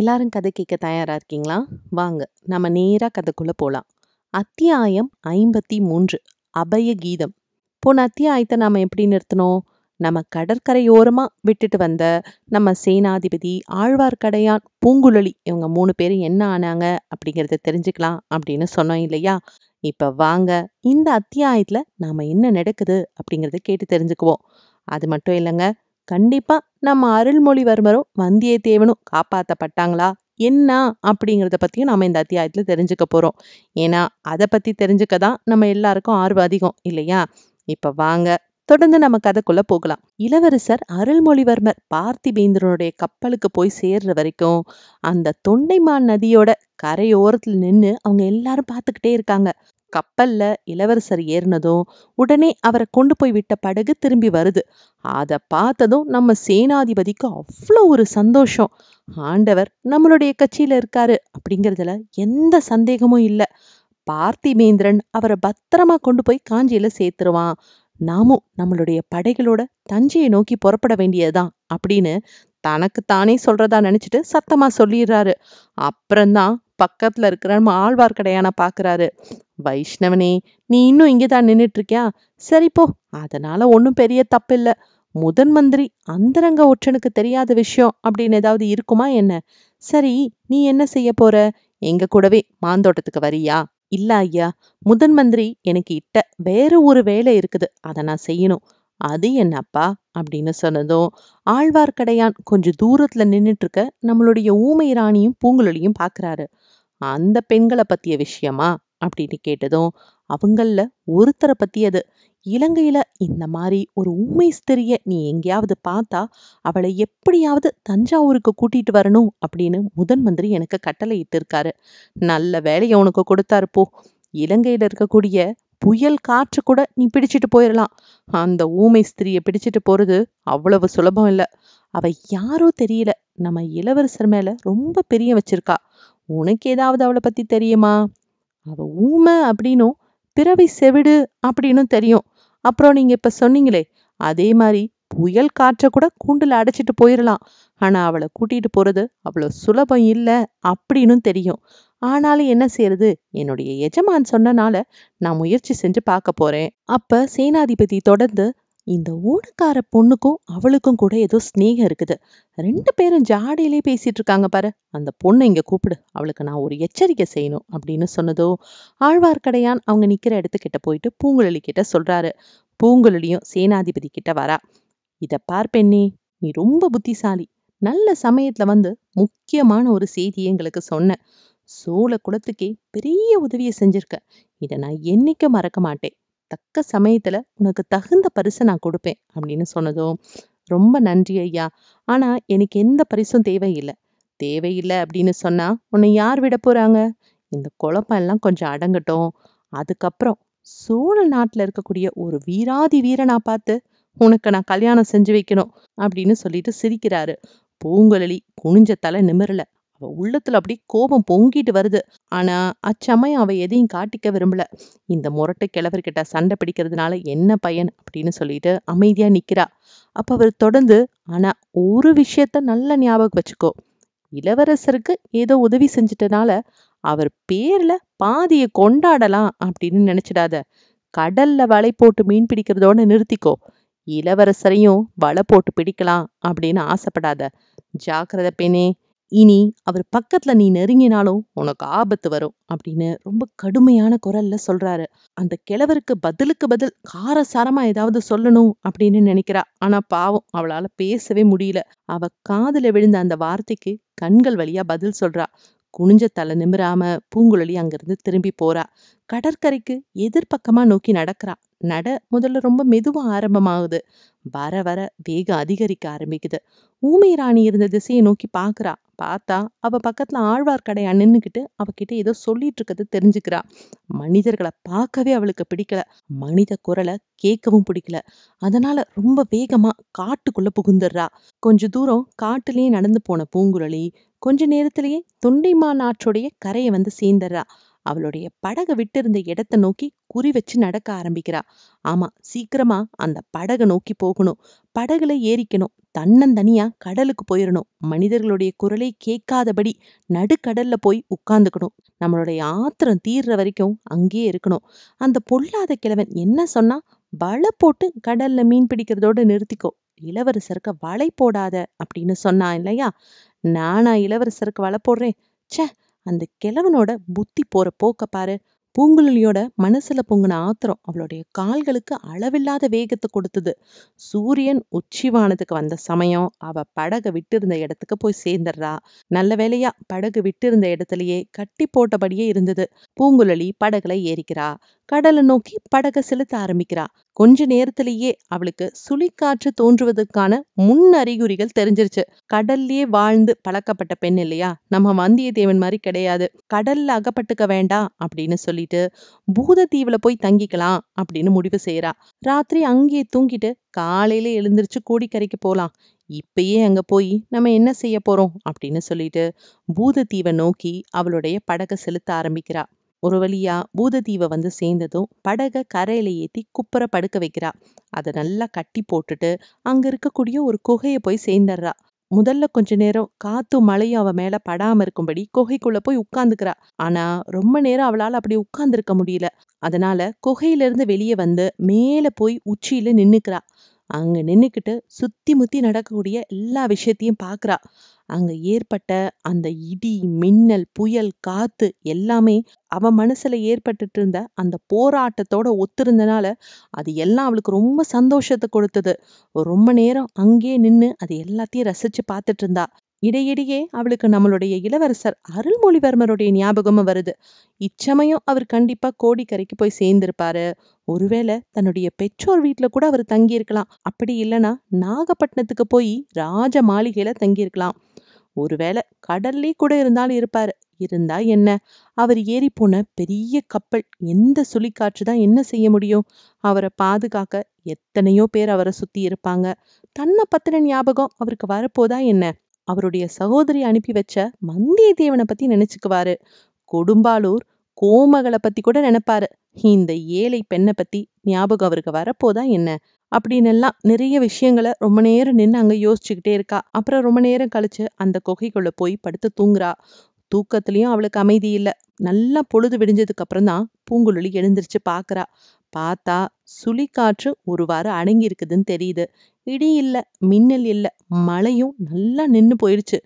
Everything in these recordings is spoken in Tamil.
எல்லாரும் கதை கேட்க தயாரா இருக்கீங்களா வாங்க நம்ம நேரா கதைக்குள்ள போலாம் அத்தியாயம் ஐம்பத்தி மூன்று அபய கீதம் போன அத்தியாயத்தை நாம எப்படி நிறுத்தணும் நம்ம கடற்கரையோரமா விட்டுட்டு வந்த நம்ம சேனாதிபதி ஆழ்வார்க்கடையான் பூங்குழலி இவங்க மூணு பேரும் என்ன ஆனாங்க அப்படிங்கிறத தெரிஞ்சுக்கலாம் அப்படின்னு சொன்னோம் இல்லையா இப்ப வாங்க இந்த அத்தியாயத்துல நாம என்ன நடக்குது அப்படிங்கறத கேட்டு தெரிஞ்சுக்குவோம் அது மட்டும் இல்லைங்க கண்டிப்பா நம்ம அருள்மொழிவர்மரும் வந்தியத்தேவனும் காப்பாற்றப்பட்டாங்களா என்ன அப்படிங்கிறத பற்றியும் நம்ம இந்த அத்தியாயத்தில் தெரிஞ்சுக்க போகிறோம் ஏன்னா அதை பற்றி தெரிஞ்சுக்க தான் நம்ம எல்லாருக்கும் ஆர்வம் அதிகம் இல்லையா இப்போ வாங்க தொடர்ந்து நம்ம கதைக்குள்ள போகலாம் இளவரசர் அருள்மொழிவர்மர் பார்த்திபேந்திரனுடைய கப்பலுக்கு போய் சேர்ற வரைக்கும் அந்த தொண்டைமான் நதியோட கரையோரத்துல நின்று அவங்க எல்லாரும் பார்த்துக்கிட்டே இருக்காங்க கப்பல்ல இளவரசர் ஏறினதும் உடனே அவரை கொண்டு போய் விட்ட படகு திரும்பி வருது அதை பார்த்ததும் நம்ம சேனாதிபதிக்கு அவ்வளோ ஒரு சந்தோஷம் ஆண்டவர் நம்மளுடைய கட்சியில இருக்காரு அப்படிங்கிறதுல எந்த சந்தேகமும் இல்லை பார்த்திபேந்திரன் அவரை பத்திரமா கொண்டு போய் காஞ்சியில சேர்த்துருவான் நாமும் நம்மளுடைய படைகளோட தஞ்சையை நோக்கி புறப்பட வேண்டியதுதான் அப்படின்னு தனக்கு தானே சொல்றதா நினைச்சிட்டு சத்தமா சொல்லிடுறாரு அப்புறம்தான் பக்கத்துல இருக்கிற நம்ம ஆழ்வார்க்கடையான பாக்குறாரு வைஷ்ணவனே நீ இன்னும் இங்கதான் நின்னுட்டு இருக்கியா சரி போ அதனால ஒன்றும் பெரிய தப்பில்லை முதன் மந்திரி அந்தரங்க ஒற்றனுக்கு தெரியாத விஷயம் அப்படின்னு ஏதாவது இருக்குமா என்ன சரி நீ என்ன செய்ய போற எங்க கூடவே மாந்தோட்டத்துக்கு வரியா இல்ல ஐயா முதன் மந்திரி எனக்கு இட்ட வேற ஒரு வேலை இருக்குது அதை நான் செய்யணும் அது என்னப்பா அப்படின்னு சொன்னதும் ஆழ்வார்க்கடையான் கொஞ்சம் தூரத்துல நின்னுட்டு இருக்க நம்மளுடைய ஊமை ராணியும் பூங்குழலியும் பாக்குறாரு அந்த பெண்களை பற்றிய விஷயமா அப்படின்னு கேட்டதும் அவங்களில் ஒருத்தரை பற்றி அது இலங்கையில் இந்த மாதிரி ஒரு உண்மை ஸ்திரிய நீ எங்கேயாவது பார்த்தா அவளை எப்படியாவது தஞ்சாவூருக்கு கூட்டிகிட்டு வரணும் அப்படின்னு முதன் மந்திரி எனக்கு கட்டளை இட்டிருக்காரு நல்ல வேலையை உனக்கு கொடுத்தாரு போ இலங்கையில் இருக்கக்கூடிய புயல் காற்று கூட நீ பிடிச்சிட்டு போயிடலாம் அந்த ஊமை ஸ்திரியை பிடிச்சிட்டு போகிறது அவ்வளவு சுலபம் இல்லை அவள் யாரோ தெரியல நம்ம இளவரசர் மேலே ரொம்ப பெரிய வச்சிருக்கா உனக்கு ஏதாவது அவளை பத்தி தெரியுமா அவ ஊமை அப்படின்னும் பிறவி செவிடு அப்படின்னும் தெரியும் அப்புறம் நீங்க இப்ப சொன்னீங்களே அதே மாதிரி புயல் காற்ற கூட கூண்டுல அடைச்சிட்டு போயிடலாம் ஆனா அவளை கூட்டிட்டு போறது அவ்வளோ சுலபம் இல்லை அப்படின்னும் தெரியும் ஆனாலும் என்ன செய்யறது என்னுடைய எஜமான் சொன்னனால நான் முயற்சி செஞ்சு பார்க்க போறேன் அப்ப சேனாதிபதி தொடர்ந்து இந்த ஊடக்கார பொண்ணுக்கும் அவளுக்கும் கூட ஏதோ ஸ்னேகம் இருக்குது ரெண்டு பேரும் ஜாடியிலே பேசிட்டு இருக்காங்க பாரு அந்த பொண்ணை இங்க கூப்பிடு அவளுக்கு நான் ஒரு எச்சரிக்கை செய்யணும் அப்படின்னு சொன்னதோ ஆழ்வார்க்கடையான் அவங்க நிக்கிற இடத்துக்கிட்ட போயிட்டு பூங்குழலி கிட்ட சொல்றாரு பூங்குழலியும் சேனாதிபதி கிட்ட வரா இத பார் பெண்ணே நீ ரொம்ப புத்திசாலி நல்ல சமயத்துல வந்து முக்கியமான ஒரு செய்தியை எங்களுக்கு சொன்ன சோழ குலத்துக்கே பெரிய உதவியை செஞ்சிருக்க இதை நான் என்னைக்கும் மறக்க மாட்டேன் தக்க சமயத்துல உனக்கு தகுந்த பரிசை நான் கொடுப்பேன் அப்படின்னு சொன்னதும் ரொம்ப நன்றி ஐயா ஆனா எனக்கு எந்த பரிசும் தேவையில்லை தேவையில்லை அப்படின்னு சொன்னா உன்னை யார் விட போறாங்க இந்த குழப்பம் எல்லாம் கொஞ்சம் அடங்கட்டும் அதுக்கப்புறம் சோழ நாட்டுல இருக்கக்கூடிய ஒரு வீராதி வீரனா பார்த்து உனக்கு நான் கல்யாணம் செஞ்சு வைக்கணும் அப்படின்னு சொல்லிட்டு சிரிக்கிறாரு பூங்குழலி குனிஞ்ச தலை நிமிரல அவ உள்ளத்துல அப்படி கோபம் பொங்கிட்டு வருது ஆனா அச்சமயம் அவ எதையும் காட்டிக்க விரும்பல இந்த முரட்டு கிழவர்கிட்ட சண்டை பிடிக்கிறதுனால என்ன பயன் அப்படின்னு சொல்லிட்டு அமைதியா நிக்கிறா அப்ப அவர் தொடர்ந்து ஆனா ஒரு விஷயத்த நல்ல ஞாபகம் வச்சுக்கோ இளவரசருக்கு ஏதோ உதவி செஞ்சிட்டனால அவர் பேர்ல பாதியை கொண்டாடலாம் அப்படின்னு நினைச்சிடாத கடல்ல வலை போட்டு மீன் பிடிக்கிறதோட நிறுத்திக்கோ இளவரசரையும் வலை போட்டு பிடிக்கலாம் அப்படின்னு ஆசைப்படாத ஜாக்கிரத பெண்ணே இனி அவர் பக்கத்துல நீ நெருங்கினாலும் உனக்கு ஆபத்து வரும் அப்படின்னு ரொம்ப கடுமையான குரல்ல சொல்றாரு அந்த கிழவருக்கு பதிலுக்கு பதில் காரசாரமா ஏதாவது சொல்லணும் அப்படின்னு நினைக்கிறா ஆனா பாவம் அவளால பேசவே முடியல அவ காதுல விழுந்த அந்த வார்த்தைக்கு கண்கள் வழியா பதில் சொல்றா குனிஞ்ச தலை நிமிராம பூங்குழலி அங்கிருந்து திரும்பி போறா கடற்கரைக்கு எதிர்பக்கமா நோக்கி நடக்கிறா நட முதல்ல ரொம்ப மெதுவாக ஆரம்பமாகுது வர வர வேகம் அதிகரிக்க ஆரம்பிக்குது ஊமை ராணி இருந்த திசையை நோக்கி பார்க்குறா பார்த்தா அவ பக்கத்துல ஆழ்வார்க்கடையா நின்றுக்கிட்டு அவகிட்ட ஏதோ சொல்லிட்டு இருக்கிறது தெரிஞ்சுக்கிறா மனிதர்களை பார்க்கவே அவளுக்கு பிடிக்கல மனித குரலை கேட்கவும் பிடிக்கல அதனால ரொம்ப வேகமா காட்டுக்குள்ள புகுந்துடுறா கொஞ்ச தூரம் காட்டுலயே நடந்து போன பூங்குழலி கொஞ்ச நேரத்திலேயே தொண்டைமான் ஆற்றுடைய கரையை வந்து சேர்ந்துடுறா அவளுடைய படகு விட்டிருந்த இடத்த நோக்கி குறி வச்சு நடக்க ஆரம்பிக்கிறா ஆமா சீக்கிரமா அந்த படகை நோக்கி போகணும் படகுல ஏறிக்கணும் தன்னந்தனியா கடலுக்கு போயிடணும் மனிதர்களுடைய குரலை கேட்காதபடி நடுக்கடல்ல போய் உட்கார்ந்துக்கணும் நம்மளுடைய ஆத்திரம் தீர்ற வரைக்கும் அங்கேயே இருக்கணும் அந்த பொல்லாத கிழவன் என்ன சொன்னா வலை போட்டு கடல்ல மீன் பிடிக்கிறதோட நிறுத்திக்கோ இளவரசருக்கு வலை போடாத அப்படின்னு சொன்னான் இல்லையா நானா இளவரசருக்கு வலை போடுறேன் ச்சே அந்த கிழவனோட புத்தி போற போக்க பாரு பூங்குழலியோட மனசுல பொங்கின ஆத்திரம் அவளுடைய கால்களுக்கு அளவில்லாத வேகத்தை கொடுத்தது சூரியன் உச்சிவானதுக்கு வந்த சமயம் அவ படகு விட்டிருந்த இடத்துக்கு போய் சேர்ந்துடுறா நல்ல வேலையா படகு விட்டிருந்த இடத்துலயே கட்டி போட்டபடியே இருந்தது பூங்குழலி படகுல ஏறிக்கிறா கடலை நோக்கி படக செலுத்த ஆரம்பிக்கிறா கொஞ்ச நேரத்திலேயே அவளுக்கு சுழிக்காற்று தோன்றுவதற்கான முன் அறிகுறிகள் தெரிஞ்சிருச்சு கடல்லயே வாழ்ந்து பழக்கப்பட்ட பெண் இல்லையா நம்ம வந்தியத்தேவன் மாதிரி கிடையாது கடல்ல அகப்பட்டுக்க வேண்டாம் அப்படின்னு சொல்லிட்டு பூதத்தீவுல போய் தங்கிக்கலாம் அப்படின்னு முடிவு செய்யறா ராத்திரி அங்கேயே தூங்கிட்டு காலையில எழுந்திருச்சு கோடிக்கரைக்கு போலாம் இப்பயே அங்க போய் நம்ம என்ன செய்ய போறோம் அப்படின்னு சொல்லிட்டு தீவை நோக்கி அவளுடைய படக செலுத்த ஆரம்பிக்கிறா ஒரு வழியா பூததீவை வந்து சேர்ந்ததும் படகை கரையில ஏற்றி குப்புற படுக்க வைக்கிறா அதை நல்லா கட்டி போட்டுட்டு அங்க இருக்கக்கூடிய ஒரு குகையை போய் சேர்ந்துடுறா முதல்ல கொஞ்ச நேரம் காத்து மழையும் அவ மேல படாம இருக்கும்படி குகைக்குள்ள போய் உட்கார்ந்துக்கிறா ஆனா ரொம்ப நேரம் அவளால அப்படி உட்கார்ந்துருக்க முடியல அதனால குகையிலிருந்து வெளியே வந்து மேல போய் உச்சியில நின்னுக்கிறா அங்க நின்னுக்கிட்டு சுத்தி முத்தி நடக்கக்கூடிய எல்லா விஷயத்தையும் பாக்குறா அங்க ஏற்பட்ட அந்த இடி மின்னல் புயல் காத்து எல்லாமே அவ மனசுல ஏற்பட்டுட்டு இருந்த அந்த போராட்டத்தோட ஒத்திருந்தனால அது எல்லாம் அவளுக்கு ரொம்ப சந்தோஷத்தை கொடுத்தது ரொம்ப நேரம் அங்கேயே நின்னு அது எல்லாத்தையும் ரசிச்சு பார்த்துட்டு இருந்தா இடையிடையே அவளுக்கு நம்மளுடைய இளவரசர் அருள்மொழிவர்மருடைய ஞாபகமும் வருது இச்சமயம் அவர் கண்டிப்பா கோடிக்கரைக்கு போய் சேர்ந்திருப்பாரு ஒருவேளை தன்னுடைய பெற்றோர் வீட்டுல கூட அவர் தங்கியிருக்கலாம் அப்படி இல்லைன்னா நாகப்பட்டினத்துக்கு போய் ராஜ மாளிகையில தங்கியிருக்கலாம் ஒருவேளை கடல்லே கூட இருந்தாலும் இருப்பாரு இருந்தா என்ன அவர் ஏறி போன பெரிய கப்பல் எந்த சுழிக்காற்று தான் என்ன செய்ய முடியும் அவரை பாதுகாக்க எத்தனையோ பேர் அவரை சுத்தி இருப்பாங்க தன்னை பத்தின ஞாபகம் அவருக்கு வரப்போதா என்ன அவருடைய சகோதரி அனுப்பி வச்ச வந்தியத்தேவனை பத்தி நினைச்சுக்குவாரு கொடும்பாலூர் கோமகளை பத்தி கூட நினைப்பாரு இந்த ஏழை பெண்ணை பத்தி ஞாபகம் அவருக்கு வரப்போதா என்ன அப்படின்னு எல்லாம் நிறைய விஷயங்களை ரொம்ப நேரம் நின்று அங்க யோசிச்சுக்கிட்டே இருக்கா அப்புறம் ரொம்ப நேரம் கழிச்சு அந்த குகைக்குள்ள போய் படுத்து தூங்குறா தூக்கத்துலயும் அவளுக்கு அமைதி இல்லை நல்லா பொழுது விடிஞ்சதுக்கு அப்புறம் தான் பூங்குழலி எழுந்திரிச்சு பாக்குறா பார்த்தா சுழிக்காற்று ஒருவாறு அடங்கி இருக்குதுன்னு தெரியுது இடி இல்லை மின்னல் இல்லை மழையும் நல்லா நின்று போயிடுச்சு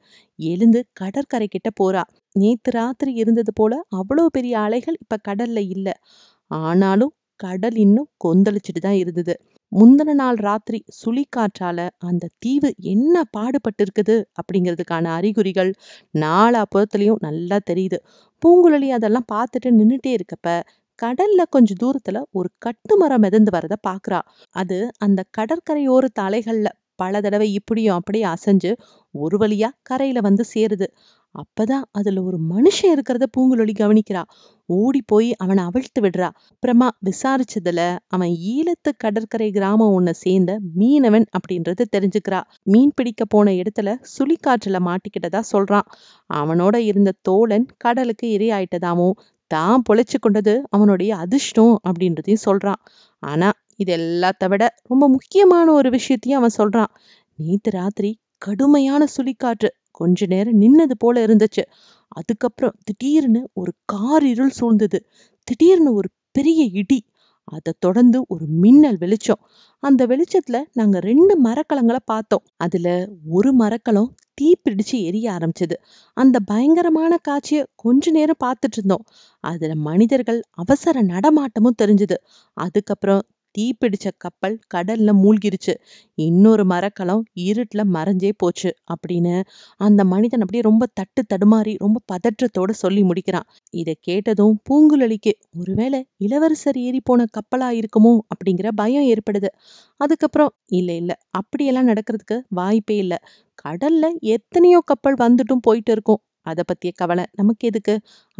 எழுந்து கடற்கரை கிட்ட போறா நேத்து ராத்திரி இருந்தது போல அவ்வளோ பெரிய அலைகள் இப்ப கடல்ல இல்லை ஆனாலும் கடல் இன்னும் கொந்தளிச்சுட்டு தான் இருந்தது முந்தின நாள் ராத்திரி சுழிக்காற்றால அந்த தீவு என்ன பாடுபட்டு இருக்குது அப்படிங்கிறதுக்கான அறிகுறிகள் நாலா புறத்துலயும் நல்லா தெரியுது பூங்குழலி அதெல்லாம் பார்த்துட்டு நின்றுட்டே இருக்கப்ப கடல்ல கொஞ்ச தூரத்துல ஒரு கட்டுமரம் மிதந்து வரத பாக்குறா அது அந்த கடற்கரையோர தலைகள்ல பல தடவை இப்படியும் அப்படியும் அசைஞ்சு ஒரு வழியா கரையில வந்து சேருது அப்பதான் அதுல ஒரு மனுஷன் இருக்கிறத பூங்குழலி கவனிக்கிறா ஓடி போய் அவனை அவிழ்த்து விடுறா அப்புறமா விசாரிச்சதுல அவன் ஈழத்து கடற்கரை கிராமம் ஒண்ணு சேர்ந்த மீனவன் அப்படின்றது தெரிஞ்சுக்கிறா மீன் பிடிக்க போன இடத்துல சுழிக்காற்றுல மாட்டிக்கிட்டதா சொல்றான் அவனோட இருந்த தோழன் கடலுக்கு இரையாயிட்டதாமோ தான் பொழைச்சு கொண்டது அவனுடைய அதிர்ஷ்டம் அப்படின்றதையும் சொல்றான் ஆனா இது எல்லாத்த விட ரொம்ப முக்கியமான ஒரு விஷயத்தையும் அவன் சொல்றான் நேத்து ராத்திரி கடுமையான சுழிக்காற்று கொஞ்ச நேரம் நின்னது போல இருந்துச்சு அதுக்கப்புறம் திடீர்னு ஒரு கார் இருள் சூழ்ந்தது திடீர்னு ஒரு பெரிய இடி அதை தொடர்ந்து ஒரு மின்னல் வெளிச்சம் அந்த வெளிச்சத்துல நாங்க ரெண்டு மரக்கலங்களை பார்த்தோம் அதுல ஒரு மரக்கலம் தீ பிடிச்சு எரிய ஆரம்பிச்சது அந்த பயங்கரமான காட்சியை கொஞ்ச நேரம் பார்த்துட்டு இருந்தோம் அதுல மனிதர்கள் அவசர நடமாட்டமும் தெரிஞ்சது அதுக்கப்புறம் தீப்பிடிச்ச கப்பல் கடல்ல மூழ்கிருச்சு இன்னொரு மரக்கலம் இருட்டில் மறைஞ்சே போச்சு அப்படின்னு அந்த மனிதன் அப்படியே ரொம்ப தட்டு தடுமாறி ரொம்ப பதற்றத்தோட சொல்லி முடிக்கிறான் இதை கேட்டதும் பூங்குழலிக்கு ஒருவேளை இளவரசர் ஏறி போன கப்பலா இருக்குமோ அப்படிங்கிற பயம் ஏற்படுது அதுக்கப்புறம் இல்லை இல்லை அப்படியெல்லாம் நடக்கிறதுக்கு வாய்ப்பே இல்லை கடல்ல எத்தனையோ கப்பல் வந்துட்டும் போயிட்டு இருக்கும் அதை பற்றிய கவலை நமக்கு எதுக்கு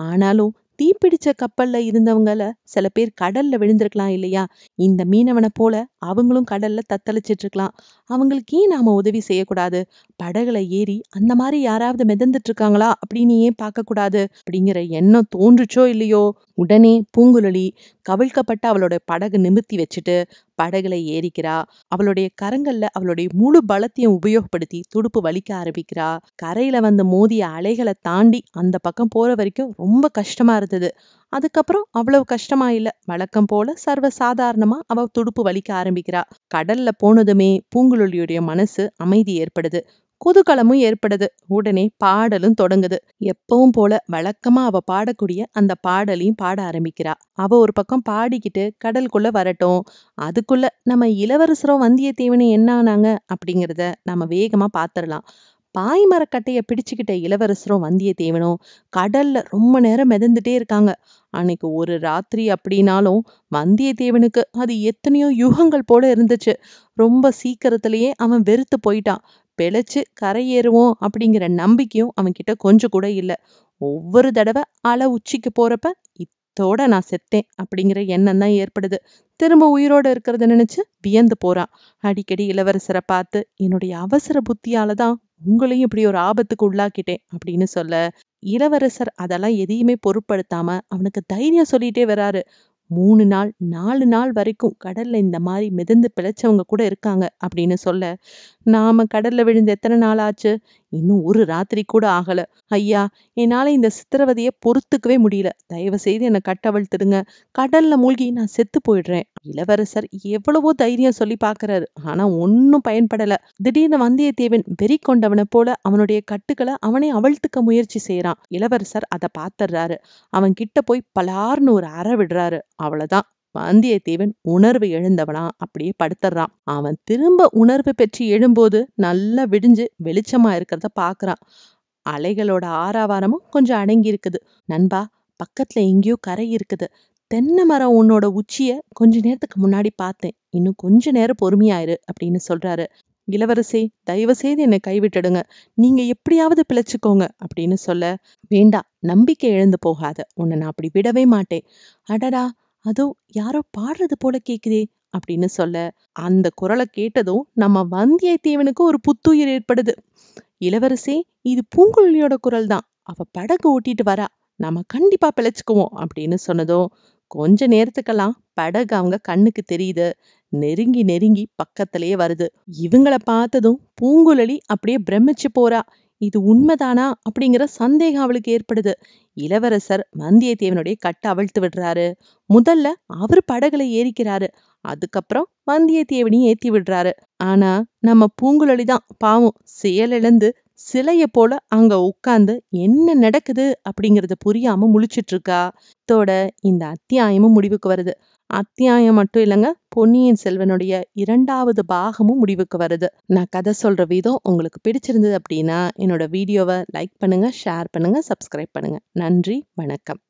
ஆனாலும் தீப்பிடிச்ச கப்பல்ல இருந்தவங்கள சில பேர் கடல்ல விழுந்திருக்கலாம் இல்லையா இந்த மீனவனை போல அவங்களும் கடல்ல தத்தளிச்சிட்டு இருக்கலாம் அவங்களுக்கு ஏன் நாம உதவி செய்யக்கூடாது படகுல ஏறி அந்த மாதிரி யாராவது மிதந்துட்டு இருக்காங்களா அப்படின்னு ஏன் கூடாது அப்படிங்கிற எண்ணம் தோன்றுச்சோ இல்லையோ உடனே பூங்குழலி கவிழ்க்கப்பட்ட அவளோட படகு நிமித்தி வச்சுட்டு படகுல ஏறிக்கிறா அவளுடைய கரங்கள்ல அவளுடைய முழு பலத்தையும் உபயோகப்படுத்தி துடுப்பு வலிக்க ஆரம்பிக்கிறா கரையில வந்து மோதிய அலைகளை தாண்டி அந்த பக்கம் போற வரைக்கும் ரொம்ப கஷ்டமா இருந்தது அதுக்கப்புறம் அவ்வளவு கஷ்டமா இல்ல வழக்கம் போல சர்வ சாதாரணமா அவ துடுப்பு வலிக்க ஆரம்பிக்கிறா கடல்ல போனதுமே பூங்குழலியுடைய மனசு அமைதி ஏற்படுது குதூகலமும் ஏற்படுது உடனே பாடலும் தொடங்குது எப்பவும் போல வழக்கமா அவ பாடக்கூடிய அந்த பாடலையும் பாட ஆரம்பிக்கிறா அவ ஒரு பக்கம் பாடிக்கிட்டு கடலுக்குள்ள வரட்டும் அதுக்குள்ள நம்ம இளவரசரோ வந்தியத்தேவனும் என்ன ஆனாங்க அப்படிங்கிறத நம்ம வேகமா பாத்திரலாம் பாய்மரக்கட்டைய பிடிச்சுக்கிட்ட இளவரசரும் வந்தியத்தேவனும் கடல்ல ரொம்ப நேரம் மிதந்துட்டே இருக்காங்க அன்னைக்கு ஒரு ராத்திரி அப்படின்னாலும் வந்தியத்தேவனுக்கு அது எத்தனையோ யுகங்கள் போல இருந்துச்சு ரொம்ப சீக்கிரத்திலேயே அவன் வெறுத்து போயிட்டான் பிழைச்சி கரையேறுவோம் அப்படிங்கிற நம்பிக்கையும் அவன்கிட்ட கொஞ்சம் கூட இல்லை ஒவ்வொரு தடவை அலை உச்சிக்கு போகிறப்ப இத்தோட நான் செத்தேன் அப்படிங்கிற எண்ணம் தான் ஏற்படுது திரும்ப உயிரோடு இருக்கிறத நினச்சி வியந்து போகிறான் அடிக்கடி இளவரசரை பார்த்து என்னுடைய அவசர புத்தியால தான் உங்களையும் இப்படி ஒரு ஆபத்துக்கு உள்ளாக்கிட்டேன் அப்படின்னு சொல்ல இளவரசர் அதெல்லாம் எதையுமே பொருட்படுத்தாம அவனுக்கு தைரியம் சொல்லிட்டே வராரு மூணு நாள் நாலு நாள் வரைக்கும் கடல்ல இந்த மாதிரி மிதந்து பிழைச்சவங்க கூட இருக்காங்க அப்படின்னு சொல்ல நாம கடல்ல விழுந்து எத்தனை நாள் ஆச்சு இன்னும் ஒரு ராத்திரி கூட ஆகல ஐயா என்னால இந்த சித்திரவதையை பொறுத்துக்கவே முடியல தயவு செய்து என்னை கட்டவழ்த்துடுங்க கடல்ல மூழ்கி நான் செத்து போயிடுறேன் இளவரசர் எவ்வளவோ தைரியம் சொல்லி பாக்குறாரு ஆனா ஒன்னும் பயன்படல திடீர்னு வந்தியத்தேவன் வெறி கொண்டவனை போல அவனுடைய கட்டுக்களை அவனே அவழ்த்துக்க முயற்சி செய்யறான் இளவரசர் அதை பாத்துறாரு அவன் கிட்ட போய் பலார்னு ஒரு அற விடுறாரு அவ்வளவுதான் வந்தியத்தேவன் உணர்வு எழுந்தவனா அப்படியே படுத்துறான் அவன் திரும்ப உணர்வு பெற்று எழும்போது நல்லா விடிஞ்சு வெளிச்சமா இருக்கிறத பாக்குறான் அலைகளோட ஆறாவாரமும் கொஞ்சம் அடங்கி இருக்குது நண்பா பக்கத்துல எங்கேயோ கரை இருக்குது தென்னை மரம் உன்னோட உச்சிய கொஞ்ச நேரத்துக்கு முன்னாடி பார்த்தேன் இன்னும் கொஞ்ச நேரம் பொறுமையாயிரு அப்படின்னு சொல்றாரு இளவரசே தயவு செய்து என்னை கைவிட்டுடுங்க நீங்க எப்படியாவது பிழைச்சுக்கோங்க அப்படின்னு சொல்ல வேண்டா நம்பிக்கை எழுந்து போகாத உன்னை நான் அப்படி விடவே மாட்டேன் அடடா அதோ யாரோ பாடுறது போல கேக்குதே அப்படின்னு சொல்ல அந்த குரலை கேட்டதும் நம்ம வந்தியத்தேவனுக்கு ஒரு புத்துயிர் ஏற்படுது இளவரசே இது பூங்குழலியோட குரல் தான் அவ படகு ஓட்டிட்டு வரா நம்ம கண்டிப்பா பிழைச்சுக்குவோம் அப்படின்னு சொன்னதும் கொஞ்ச நேரத்துக்கெல்லாம் படகு அவங்க கண்ணுக்கு தெரியுது நெருங்கி நெருங்கி பக்கத்திலேயே வருது இவங்கள பார்த்ததும் பூங்குழலி அப்படியே பிரமிச்சு போறா இது உண்மைதானா அப்படிங்கிற சந்தேகம் அவளுக்கு ஏற்படுது இளவரசர் வந்தியத்தேவனுடைய கட்டை அவிழ்த்து விடுறாரு முதல்ல அவர் படகுல ஏறிக்கிறாரு அதுக்கப்புறம் வந்தியத்தேவனையும் ஏத்தி விடுறாரு ஆனா நம்ம பூங்குழலிதான் பாவம் செயலிழந்து சிலையை போல அங்க உட்கார்ந்து என்ன நடக்குது அப்படிங்கறது புரியாம முழிச்சிட்டு இருக்கா இதோட இந்த அத்தியாயமும் முடிவுக்கு வருது அத்தியாயம் மட்டும் இல்லைங்க பொன்னியின் செல்வனுடைய இரண்டாவது பாகமும் முடிவுக்கு வருது நான் கதை சொல்ற விதம் உங்களுக்கு பிடிச்சிருந்தது அப்படின்னா என்னோட வீடியோவை லைக் பண்ணுங்க ஷேர் பண்ணுங்க சப்ஸ்கிரைப் பண்ணுங்க நன்றி வணக்கம்